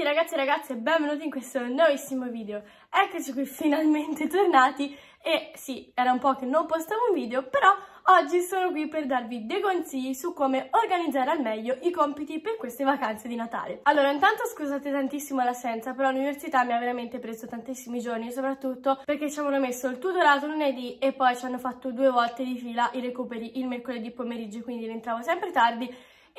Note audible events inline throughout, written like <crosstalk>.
tutti ragazzi e ragazze, benvenuti in questo nuovissimo video. Eccoci qui <laughs> finalmente tornati e sì, era un po' che non postavo un video, però oggi sono qui per darvi dei consigli su come organizzare al meglio i compiti per queste vacanze di Natale. Allora, intanto scusate tantissimo l'assenza, però l'università mi ha veramente preso tantissimi giorni, soprattutto perché ci avevano messo il tutorato lunedì e poi ci hanno fatto due volte di fila i recuperi il mercoledì pomeriggio, quindi rientravo sempre tardi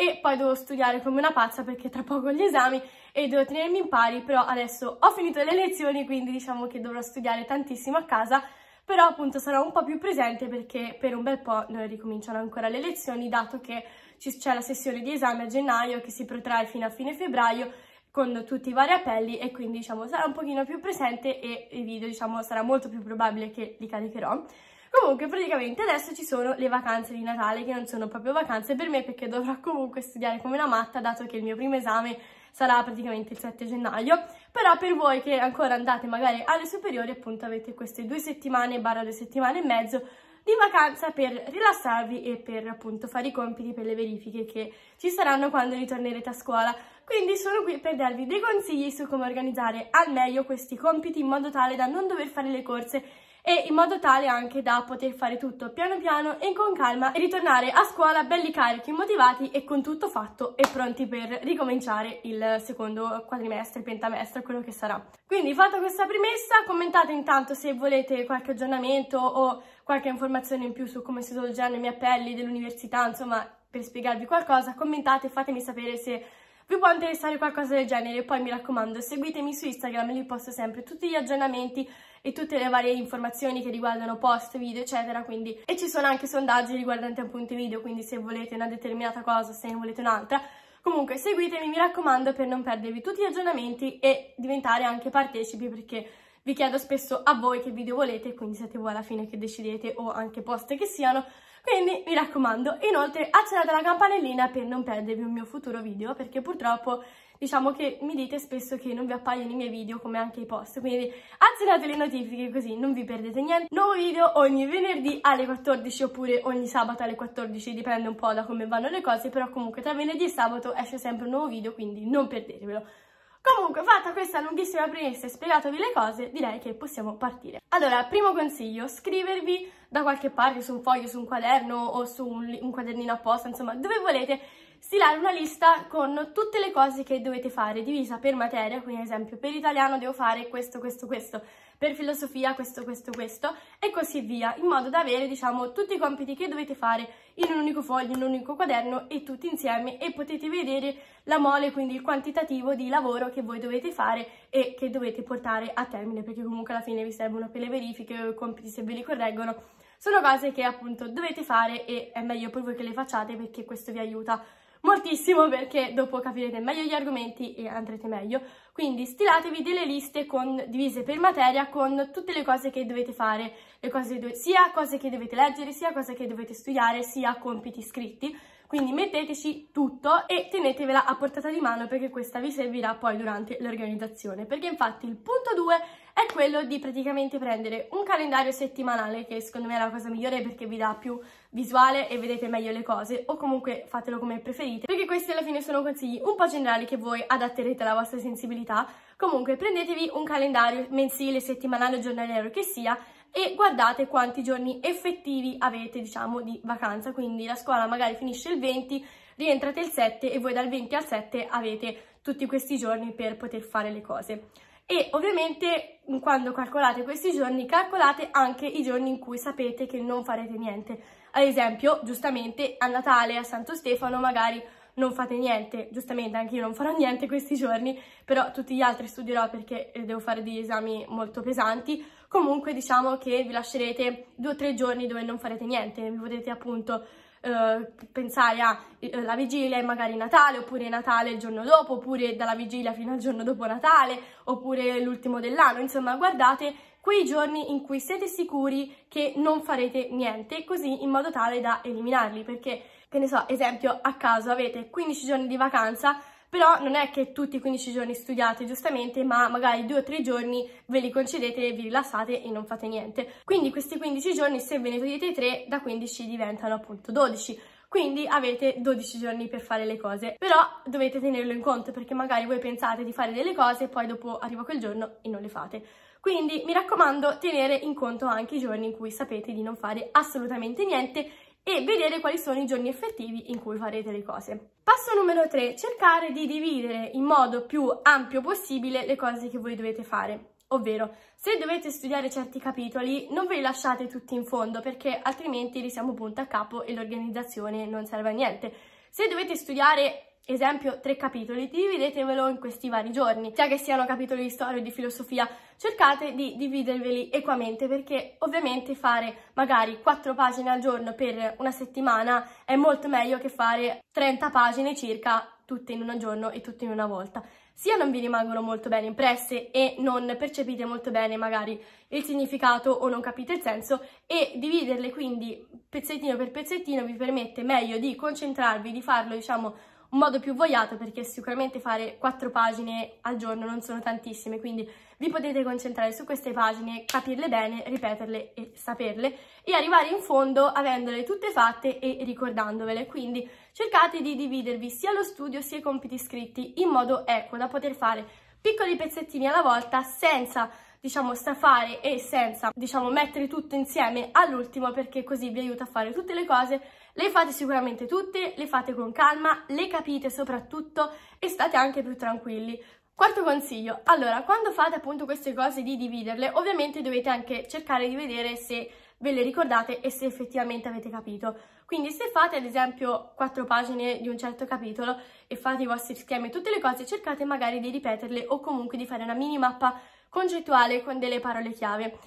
e poi devo studiare come una pazza perché tra poco gli esami e devo tenermi in pari, però adesso ho finito le lezioni quindi diciamo che dovrò studiare tantissimo a casa, però appunto sarò un po' più presente perché per un bel po' noi ricominciano ancora le lezioni dato che c'è la sessione di esame a gennaio che si protrae fino a fine febbraio con tutti i vari appelli e quindi diciamo sarà un pochino più presente e i video diciamo sarà molto più probabile che li caricherò. Comunque praticamente adesso ci sono le vacanze di Natale che non sono proprio vacanze per me perché dovrò <laughs> comunque studiare come una matta dato che il mio primo esame sarà praticamente il 7 gennaio, però per voi che ancora andate magari alle superiori appunto avete queste due settimane barra due settimane e mezzo di vacanza per rilassarvi e per appunto fare i compiti per le verifiche che ci saranno quando ritornerete a scuola. Quindi sono qui per darvi dei consigli su come organizzare al meglio questi compiti in modo tale da non dover fare le corse e in modo tale anche da poter fare tutto piano piano e con calma e ritornare a scuola belli carichi, motivati e con tutto fatto e pronti per ricominciare il secondo quadrimestre, pentamestre, quello che sarà. Quindi fatta questa premessa, commentate intanto se volete qualche aggiornamento o qualche informazione in più su come si svolgeranno i miei appelli dell'università, insomma per spiegarvi qualcosa, commentate e fatemi sapere se vi può interessare qualcosa del genere. Poi mi raccomando, seguitemi su Instagram, lì posto sempre tutti gli aggiornamenti e tutte le varie informazioni che riguardano post, video, eccetera, quindi... E ci sono anche sondaggi riguardanti appunto i video, quindi se volete una determinata cosa, se ne volete un'altra... Comunque seguitemi, mi raccomando, per non perdervi tutti gli aggiornamenti e diventare anche partecipi perché vi chiedo spesso a voi che video volete, quindi siete voi alla fine che decidete o anche post che siano, quindi mi raccomando, inoltre accendete la campanellina per non perdervi un mio futuro video perché purtroppo diciamo che mi dite spesso che non vi appaiono i miei video come anche i post, quindi azionate le notifiche così non vi perdete niente. Nuovo video ogni venerdì alle 14 oppure ogni sabato alle 14, dipende un po' da come vanno le cose, però comunque tra venerdì e sabato esce sempre un nuovo video, quindi non perdetevelo. Comunque, fatta questa lunghissima premessa e spiegatovi le cose, direi che possiamo partire. Allora, primo consiglio, scrivervi da qualche parte, su un foglio, su un quaderno o su un, un quadernino apposta, insomma, dove volete, stilare una lista con tutte le cose che dovete fare, divisa per materia, quindi ad esempio per italiano devo fare questo, questo, questo, per filosofia questo, questo, questo e così via, in modo da avere diciamo tutti i compiti che dovete fare in un unico foglio, in un unico quaderno e tutti insieme e potete vedere la mole, quindi il quantitativo di lavoro che voi dovete fare e che dovete portare a termine, perché comunque alla fine vi servono per le verifiche o i compiti se ve li correggono, sono cose che appunto dovete fare e è meglio per voi che le facciate perché questo vi aiuta moltissimo perché dopo capirete meglio gli argomenti e andrete meglio. Quindi stilatevi delle liste con, divise per materia con tutte le cose che dovete fare, cose do sia cose che dovete leggere, sia cose che dovete studiare, sia compiti scritti. Quindi metteteci tutto e tenetevela a portata di mano perché questa vi servirà poi durante l'organizzazione. Perché infatti il punto 2 è quello di praticamente prendere un calendario settimanale, che secondo me è la cosa migliore perché vi dà più visuale e vedete meglio le cose, o comunque fatelo come preferite, perché questi alla fine sono consigli un po' generali che voi adatterete alla vostra sensibilità. Comunque prendetevi un calendario mensile, settimanale o giornaliero che sia, e guardate quanti giorni effettivi avete, diciamo, di vacanza. Quindi la scuola magari finisce il 20, rientrate il 7 e voi dal 20 al 7 avete tutti questi giorni per poter fare le cose e ovviamente quando calcolate questi giorni calcolate anche i giorni in cui sapete che non farete niente. Ad esempio, giustamente a Natale, a Santo Stefano magari non fate niente, giustamente anche io non farò niente questi giorni, però tutti gli altri studierò perché eh, devo fare degli esami molto pesanti, comunque diciamo che vi lascerete due o tre giorni dove non farete niente, vi potete appunto eh, pensare alla eh, vigilia e magari Natale, oppure Natale il giorno dopo, oppure dalla vigilia fino al giorno dopo Natale, oppure l'ultimo dell'anno, insomma guardate quei giorni in cui siete sicuri che non farete niente, così in modo tale da eliminarli, perché che ne so, esempio, a caso avete 15 giorni di vacanza, però non è che tutti i 15 giorni studiate giustamente, ma magari due o tre giorni ve li concedete, vi rilassate e non fate niente. Quindi questi 15 giorni, se ve ne togliete 3, da 15 diventano appunto 12 quindi avete 12 giorni per fare le cose, però dovete tenerlo in conto perché magari voi pensate di fare delle cose e poi dopo arriva quel giorno e non le fate. Quindi mi raccomando tenere in conto anche i giorni in cui sapete di non fare assolutamente niente e vedere quali sono i giorni effettivi in cui farete le cose. Passo numero 3, cercare di dividere in modo più ampio possibile le cose che voi dovete fare. Ovvero, se dovete studiare certi capitoli, non ve li lasciate tutti in fondo perché altrimenti li siamo punto a capo e l'organizzazione non serve a niente. Se dovete studiare esempio tre capitoli, dividetevelo in questi vari giorni, sia che siano capitoli di storia o di filosofia, cercate di dividerveli equamente perché ovviamente fare magari quattro pagine al giorno per una settimana è molto meglio che fare 30 pagine circa tutte in un giorno e tutte in una volta. Sia non vi rimangono molto bene impresse e non percepite molto bene magari il significato o non capite il senso e dividerle quindi pezzettino per pezzettino vi permette meglio di concentrarvi, di farlo diciamo modo più vogliato perché sicuramente fare quattro pagine al giorno non sono tantissime, quindi vi potete concentrare su queste pagine, capirle bene, ripeterle e saperle e arrivare in fondo avendole tutte fatte e ricordandovele, quindi cercate di dividervi sia lo studio sia i compiti scritti in modo equo da poter fare piccoli pezzettini alla volta senza diciamo staffare e senza diciamo mettere tutto insieme all'ultimo perché così vi aiuta a fare tutte le cose le fate sicuramente tutte, le fate con calma, le capite soprattutto e state anche più tranquilli. Quarto consiglio, allora quando fate appunto queste cose di dividerle ovviamente dovete anche cercare di vedere se ve le ricordate e se effettivamente avete capito. Quindi se fate ad esempio quattro pagine di un certo capitolo e fate i vostri schemi e tutte le cose cercate magari di ripeterle o comunque di fare una minimappa concettuale con delle parole chiave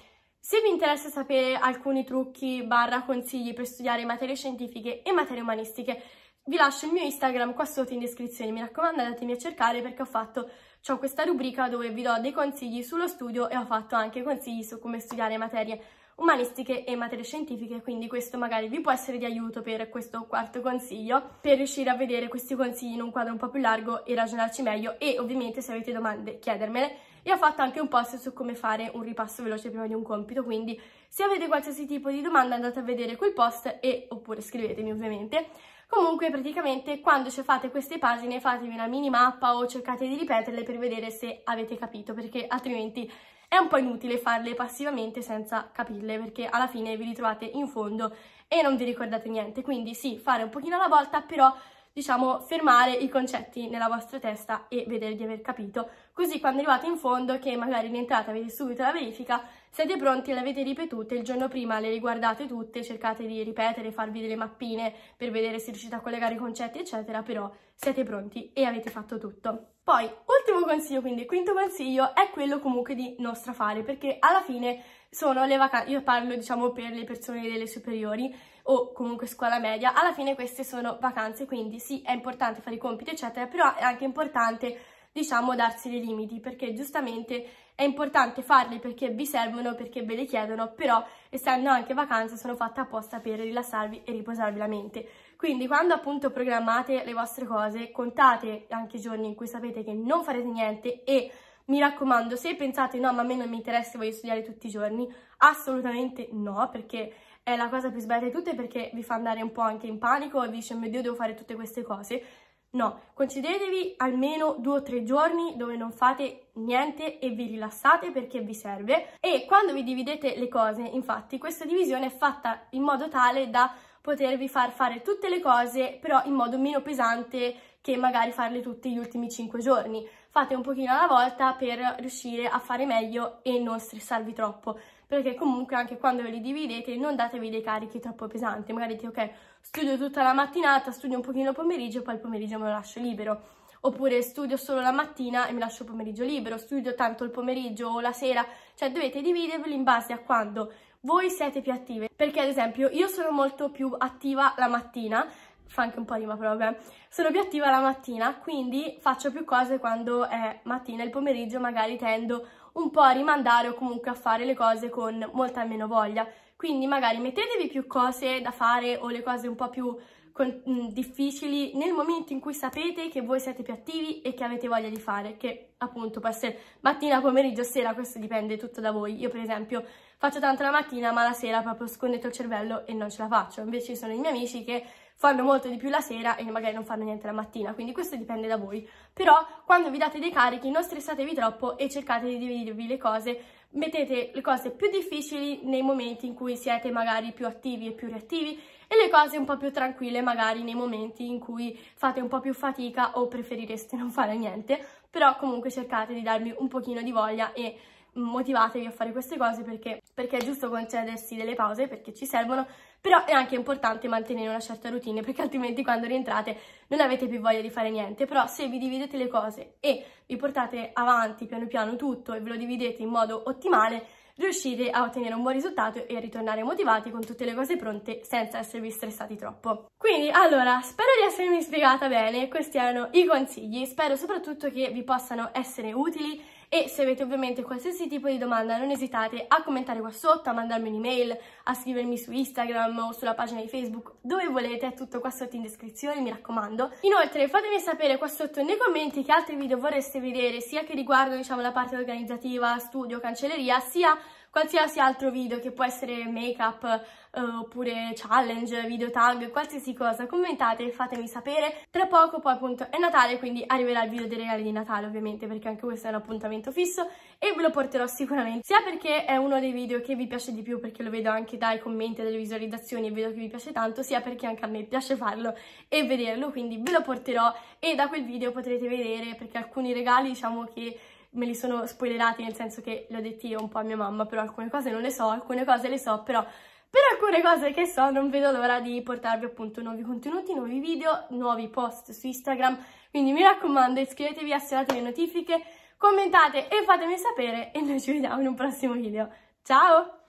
se vi interessa sapere alcuni trucchi barra consigli per studiare materie scientifiche e materie umanistiche, vi lascio il mio Instagram qua sotto in descrizione, mi raccomando andatemi a cercare perché ho fatto ho questa rubrica dove vi do dei consigli sullo studio e ho fatto anche consigli su come studiare materie umanistiche e materie scientifiche, quindi questo magari vi può essere di aiuto per questo quarto consiglio, per riuscire a vedere questi consigli in un quadro un po' più largo e ragionarci meglio e ovviamente se avete domande chiedermele e ho fatto anche un post su come fare un ripasso veloce prima di un compito, quindi se avete qualsiasi tipo di domanda andate a vedere quel post e oppure scrivetemi ovviamente. Comunque praticamente quando fate queste pagine fatevi una mini mappa o cercate di ripeterle per vedere se avete capito perché altrimenti è un po' inutile farle passivamente senza capirle perché alla fine vi ritrovate in fondo e non vi ricordate niente quindi sì fare un pochino alla volta però diciamo, fermare i concetti nella vostra testa e vedere di aver capito. Così quando arrivate in fondo, che magari in entrata avete subito la verifica, siete pronti, e le avete ripetute, il giorno prima le riguardate tutte, cercate di ripetere, farvi delle mappine per vedere se riuscite a collegare i concetti, eccetera, però siete pronti e avete fatto tutto. Poi, ultimo consiglio, quindi quinto consiglio, è quello comunque di non strafare, perché alla fine sono le vacanze, io parlo diciamo per le persone delle superiori, o comunque scuola media, alla fine queste sono vacanze, quindi sì, è importante fare i compiti, eccetera, però è anche importante, diciamo, darsi dei limiti, perché giustamente è importante farli perché vi servono, perché ve le chiedono, però essendo anche vacanze sono fatte apposta per rilassarvi e riposarvi la mente. Quindi quando appunto programmate le vostre cose, contate anche i giorni in cui sapete che non farete niente e mi raccomando, se pensate no, ma a me non mi interessa e voglio studiare tutti i giorni, assolutamente no, perché è la cosa più sbagliata di tutte perché vi fa andare un po' anche in panico e vi dice oh mio Dio devo fare tutte queste cose. No, concedetevi almeno due o tre giorni dove non fate niente e vi rilassate perché vi serve e quando vi dividete le cose, infatti, questa divisione è fatta in modo tale da potervi far fare tutte le cose però in modo meno pesante che magari farle tutti gli ultimi cinque giorni. Fate un pochino alla volta per riuscire a fare meglio e non stressarvi troppo perché comunque anche quando ve li dividete non datevi dei carichi troppo pesanti, magari dite ok studio tutta la mattinata, studio un pochino il pomeriggio e poi il pomeriggio me lo lascio libero, oppure studio solo la mattina e mi lascio il pomeriggio libero, studio tanto il pomeriggio o la sera, cioè dovete dividerveli in base a quando voi siete più attive, perché ad esempio io sono molto più attiva la mattina, fa anche un po' rima però vabbè, sono più attiva la mattina, quindi faccio più cose quando è mattina, il pomeriggio magari tendo un po' a rimandare o comunque a fare le cose con molta meno voglia. Quindi magari mettetevi più cose da fare o le cose un po' più con, mh, mm, difficili nel momento in cui sapete che voi siete più attivi e che avete voglia di fare, che appunto può essere mattina, pomeriggio, sera, questo dipende tutto da voi. Io per esempio faccio tanto la mattina ma la sera proprio scondetto il cervello e non ce la faccio, invece ci sono i miei amici che fanno molto di più la sera e magari non fanno niente la mattina, quindi questo dipende da voi. Però quando vi date dei carichi non stressatevi troppo e cercate di dividervi le cose, mettete le cose più difficili nei momenti in cui siete magari più attivi e più reattivi e le cose un po' più tranquille magari nei momenti in cui fate un po' più fatica o preferireste non fare niente, però comunque cercate di darvi un pochino di voglia e motivatevi a fare queste cose perché, perché, è giusto concedersi delle pause perché ci servono, però è anche importante mantenere una certa routine perché altrimenti quando rientrate non avete più voglia di fare niente, però se vi dividete le cose e vi portate avanti piano piano tutto e ve lo dividete in modo ottimale, riuscite a ottenere un buon risultato e a ritornare motivati con tutte le cose pronte senza esservi stressati troppo. Quindi, allora, spero di essermi spiegata bene, questi erano i consigli, spero soprattutto che vi possano essere utili e se avete ovviamente qualsiasi tipo di domanda non esitate a commentare qua sotto, a mandarmi un'email, a scrivermi su Instagram o sulla pagina di Facebook, dove volete, è tutto qua sotto in descrizione, mi raccomando. Inoltre fatemi sapere qua sotto nei commenti che altri video vorreste vedere, sia che riguardo diciamo la parte organizzativa, studio, cancelleria, sia qualsiasi altro video che può essere make up eh, oppure challenge, video tag, qualsiasi cosa, commentate e fatemi sapere. Tra poco poi appunto è Natale quindi arriverà il video dei regali di Natale ovviamente perché anche questo è un appuntamento fisso e ve lo porterò sicuramente sia perché è uno dei video che vi piace di più perché lo vedo anche dai commenti e dalle visualizzazioni e vedo che vi piace tanto sia perché anche a me piace farlo e vederlo quindi ve lo porterò e da quel video potrete vedere perché alcuni regali diciamo che me li sono spoilerati nel senso che l'ho detto io un po' a mia mamma, però alcune cose non le so, alcune cose le so, però per alcune cose che so non vedo l'ora di portarvi appunto nuovi contenuti, nuovi video, nuovi post su Instagram, quindi mi raccomando iscrivetevi, attivate le notifiche, commentate e fatemi sapere e noi ci vediamo in un prossimo video. Ciao!